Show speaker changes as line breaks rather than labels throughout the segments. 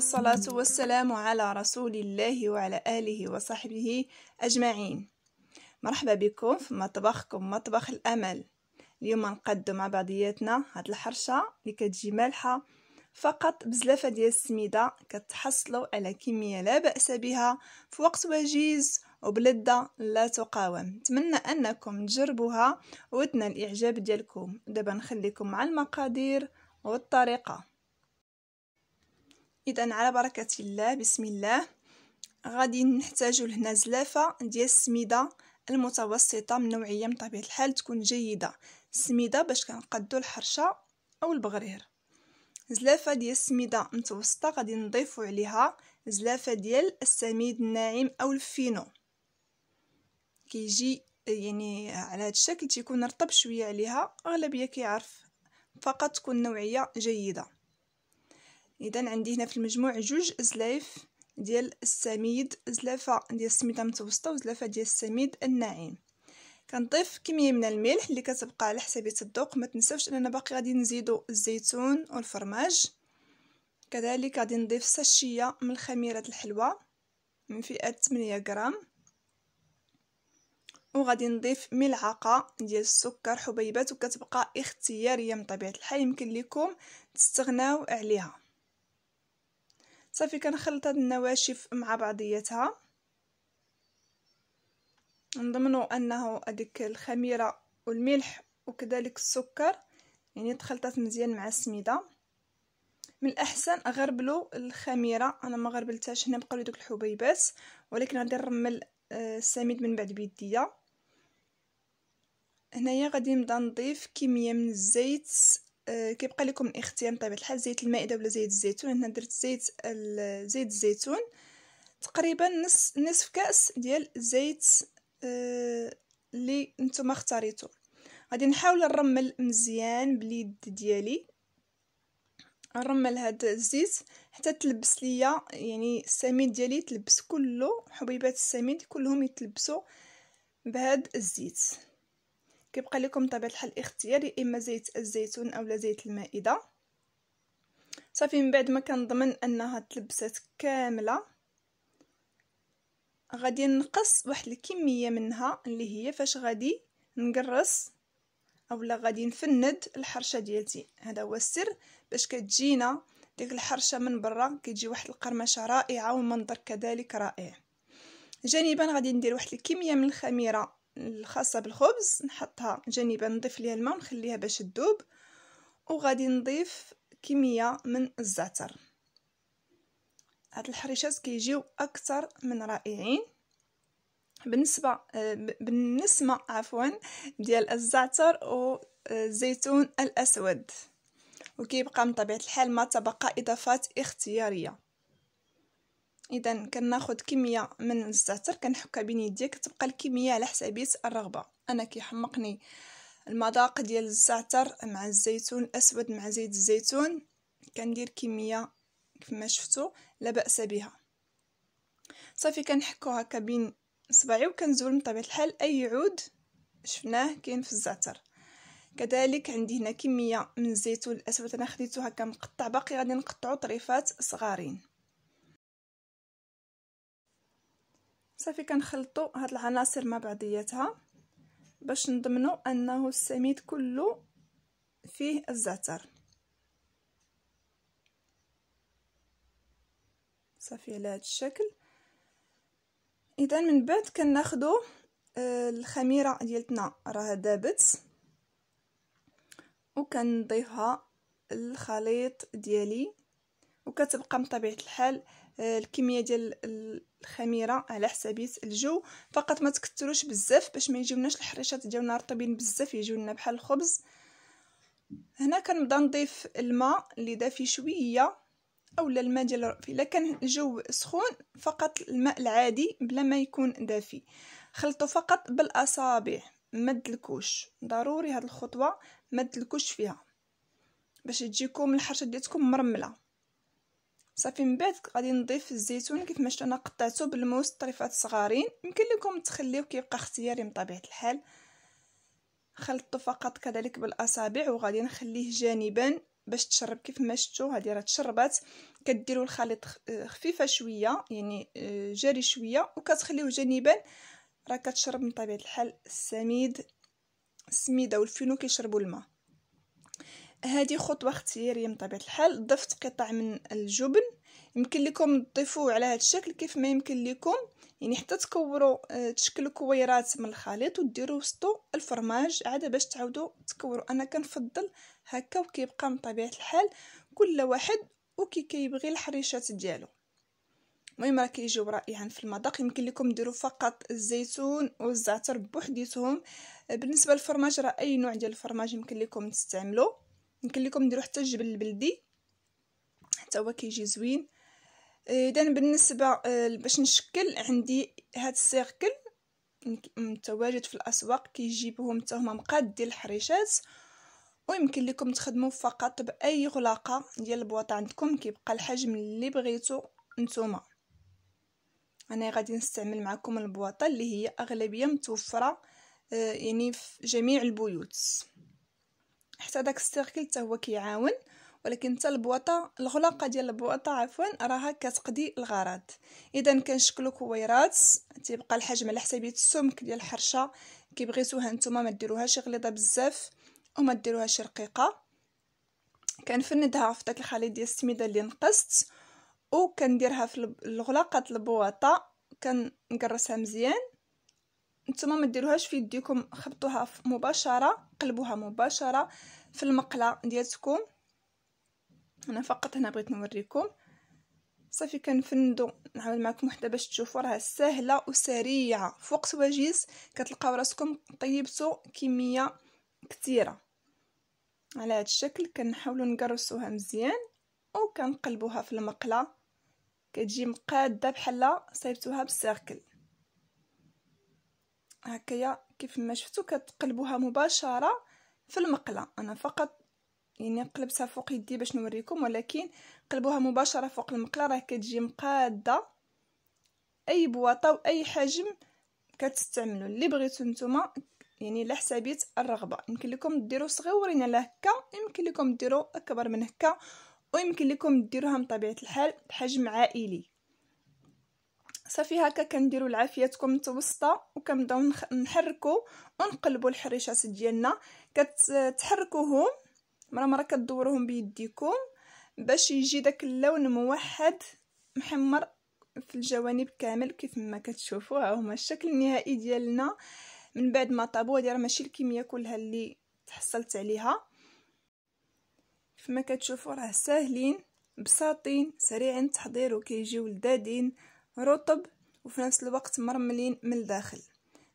والصلاة والسلام على رسول الله وعلى آله وصحبه أجمعين مرحبا بكم في مطبخكم مطبخ الأمل اليوم نقدم مع بعضياتنا هاد الحرشة اللي كتجي مالحة فقط بزلافة ديال السميدة كتحصلوا على كمية لا بأس بها في وقت وجيز وبلدة لا تقاوم نتمنى أنكم تجربوها وتنال الإعجاب ديالكم دابا نخليكم مع المقادير والطريقه اذا على بركه الله بسم الله غادي نحتاجو لهنا زلافه ديال السميده المتوسطه من نوعيه من طبيعه الحال تكون جيده السميده باش كنقدو الحرشه او البغرير زلافه ديال السميده متوسطه غادي نضيفو عليها زلافه ديال السميد الناعم او الفينو كيجي يعني على هذا الشكل تيكون رطب شويه عليها اغلبيه كيعرف فقط تكون نوعيه جيده اذا عندي هنا في المجموع جوج زلايف ديال السميد زلافه ديال السميده المتوسطه وزلافه ديال السميد الناعم كنضيف كميه من الملح اللي كتبقى على حسابيه الذوق ما تنساوش اننا باقي غادي نزيدو الزيتون والفرماج كذلك غادي نضيف ساشيه من الخميره الحلوه من فئه 8 غرام وغادي نضيف ملعقه ديال السكر حبيبات وكتبقى اختياريه من طبيعه الحال يمكن لكم تستغناو عليها صافي كنخلط هاد النواشف مع بعضياتها نضمنوا انه هذيك الخميره والملح وكذلك السكر يعني تخلطات مزيان مع السميده من الاحسن غربلوا الخميره انا ما غربلتهاش هنا بقاو دوك الحبيبات ولكن غادي نرمل السميد آه، من بعد بيديا هنايا غادي نبدا نضيف كميه من الزيت آه، كيبقى لكم الاختيار بطبيعه الحال زيت المائده ولا زيت الزيتون هنا درت زيت زيت الزيتون تقريبا نص نصف كاس ديال زيت آه، اللي نتوما اختاريتو غادي نحاول نرمل مزيان باليد ديالي نرمل هاد الزيت حتى تلبس ليا يعني السميد ديالي تلبس كله حبيبات السميد كلهم يتلبسوا بهاد الزيت كيبقى لكم بطبيعه الحال الاختيار يا اما زيت الزيتون اولا زيت المائده صافي من بعد ما كنضمن انها تلبسات كامله غادي نقص واحد الكميه منها اللي هي فاش غادي نقرص اولا غادي نفند الحرشه ديالتي هذا هو السر باش كتجينا ديك الحرشه من برا كتجي واحد القرمشه رائعه والمنظر كذلك رائع جانبا غادي ندير واحد الكميه من الخميره الخاصه بالخبز نحطها جانبا نضيف ليها الماء ونخليها باش تذوب وغادي نضيف كميه من الزعتر هاد الحريشات كيجيو اكثر من رائعين بالنسبه بالنسبه عفوا ديال الزعتر والزيتون الاسود وكيبقى من طبيعه الحال ما تبقى اضافات اختياريه اذا كناخد كميه من الزعتر كنحكها بين يدي كتبقى الكميه على حسابيه الرغبه انا كيحمقني المذاق ديال الزعتر مع الزيتون الاسود مع زيت الزيتون كندير كميه كما شفتوا لا باس بها صافي كنحكو هكا بين صباعي وكنزول من طبيعه الحال اي عود شفناه كاين في الزعتر كذلك عندي هنا كميه من الزيتون الاسود انا خديته هكا مقطع باقي غادي نقطعو طريفات صغارين صافي كنخلطوا هاد العناصر مع بعضياتها باش نضمنوا انه السميد كله فيه الزعتر صافي على هاد الشكل اذا من بعد كناخذوا آه، الخميره ديالتنا راه دابت وكنضيفها للخليط ديالي وكتبقى بطبيعه الحال آه، الكميه ديال الخميره على حسابيه الجو فقط ما تكتروش بزاف باش ما يجيوناش الحريشات ديالنا رطبين بزاف يجيونا بحال الخبز هنا كنبدا نضيف الماء اللي دافي شويه اولا الماء ديال الا كان الجو سخون فقط الماء العادي بلا ما يكون دافي خلطوا فقط بالاصابع مد الكوش ضروري هاد الخطوه مد الكوش فيها باش تجيكم الحرشه ديالتكم مرمله صافي من بعد غادي نضيف الزيتون كيف ما انا قطعته بالموس طريفات صغارين يمكن لكم تخليوه كيبقى اختياري من طبيعه الحال خلطته فقط كذلك بالاصابع وغادي نخليه جانبا باش تشرب كيف ما شفتوا هذه راه تشربات كديروا الخليط آه، خفيفه شويه يعني آه، جاري شويه وكتخليوه جانبا راه كتشرب من طبيعه الحال السميد السميده والفينو كيشربوا الماء هذه خطوه اختياريه من طبيعه الحال ضفت قطع من الجبن يمكن لكم تضيفوه على هذا الشكل كيف ما يمكن لكم يعني حتى تكوروا آه، تشكلوا كويرات من الخليط وديروا وسطو الفرماج عاد باش تعاودوا تكوروا انا كنفضل هكا وكيبقى من طبيعه الحال كل واحد وكي كيبغي الحريشات ديالو المهم راه كيجيو رائعا في المذاق يمكن لكم ديروا فقط الزيتون والزعتر بوحديتهم آه، بالنسبه للفرماج راه اي نوع ديال الفرماج يمكن لكم تستعملوه يمكن لكم ديروا حتى الجبل البلدي حتى هو كيجي زوين آه، اذا بالنسبه آه، باش نشكل عندي هاد السيركل متواجد في الاسواق كيجيبهم حتى هما مقاد ديال الحريشات ويمكن لكم تخدموا فقط باي غلاقه ديال البواطه عندكم كيبقى الحجم اللي بغيتو نتوما انا غادي نستعمل معكم البواطه اللي هي اغلبيه متوفره آه، يعني في جميع البيوت حتى داك السيركل حتى هو كيعاون ولكن حتى البواطه الغلاقه ديال البواطه عفوا راها كتقضي الغرض اذا كنشكلو كويرات تيبقى الحجم على حسابيه السمك ديال الحرشه كيبغيتوها نتوما ما ديروهاش غليظه بزاف وما ديروهاش رقيقه كنفندها في داك الخليط ديال السميده اللي نقصت وكنديرها في الغلاقه البواطه كنكرسها مزيان نتوما ما ديروهاش في يديكم خبطوها مباشره قلبوها مباشره في المقله ديالتكم انا فقط هنا بغيت نوريكم صافي كنفندو نعاود معكم وحده باش تشوفوا راها سهله وسريعه فوق وقت وجيز كتلقاو راسكم طيبتو كميه كثيره على هذا الشكل كنحاولوا نقرصوها مزيان وكنقلبوها في المقله كتجي مقاده بحال صايبتوها بالسيركل هكايا كيف ما شفتوا كتقلبوها مباشره في المقله انا فقط يعني قلبتها فوق يدي باش نوريكم ولكن قلبوها مباشره فوق المقله راه كتجي مقاده اي بواطه واي حجم كتستعملوا اللي بغيتو نتوما يعني على حسابيت الرغبه يمكن لكم ديروا صغيورين على هكا يمكن لكم ديروا اكبر من هكا ويمكن لكم ديروها بطبيعه الحال بحجم عائلي صافي هكا كنديروا العافيتكم متوسطه وكنبداو نحركوا ونقلبوا الحريشات ديالنا كتحركوهم مره مره كدوروهم بيديكم باش يجي داك اللون موحد محمر في الجوانب كامل كيف ما كتشوفوا ها هما الشكل النهائي ديالنا من بعد ما طابو هذه راه ماشي الكميه كلها اللي تحصلت عليها كيف ما كتشوفوا راه ساهلين بساطين سريعين التحضير وكيجيو لذادين رطب وفي نفس الوقت مرملين من الداخل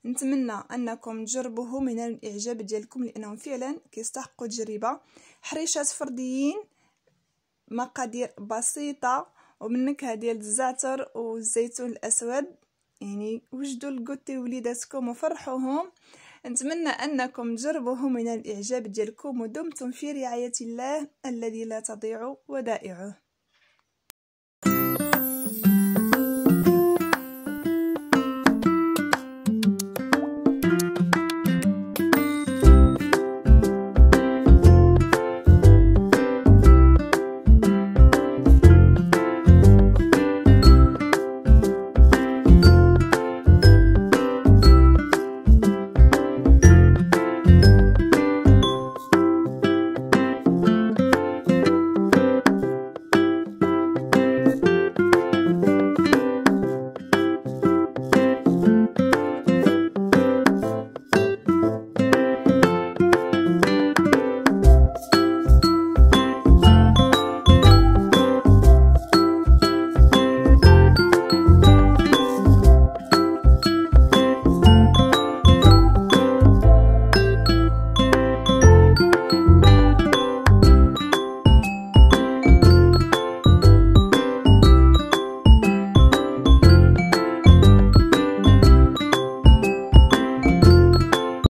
نتمنى انكم تجربوه من الاعجاب ديالكم لانهم فعلا كيستحقوا تجربه حريشات فرديين مقادير بسيطه ومن نكهه ديال الزعتر والزيتون الاسود يعني وجدوا الكوتي وليداتكم وفرحوهم نتمنى انكم تجربوه من الاعجاب ديالكم ودمتم في رعايه الله الذي لا تضيع ودائعه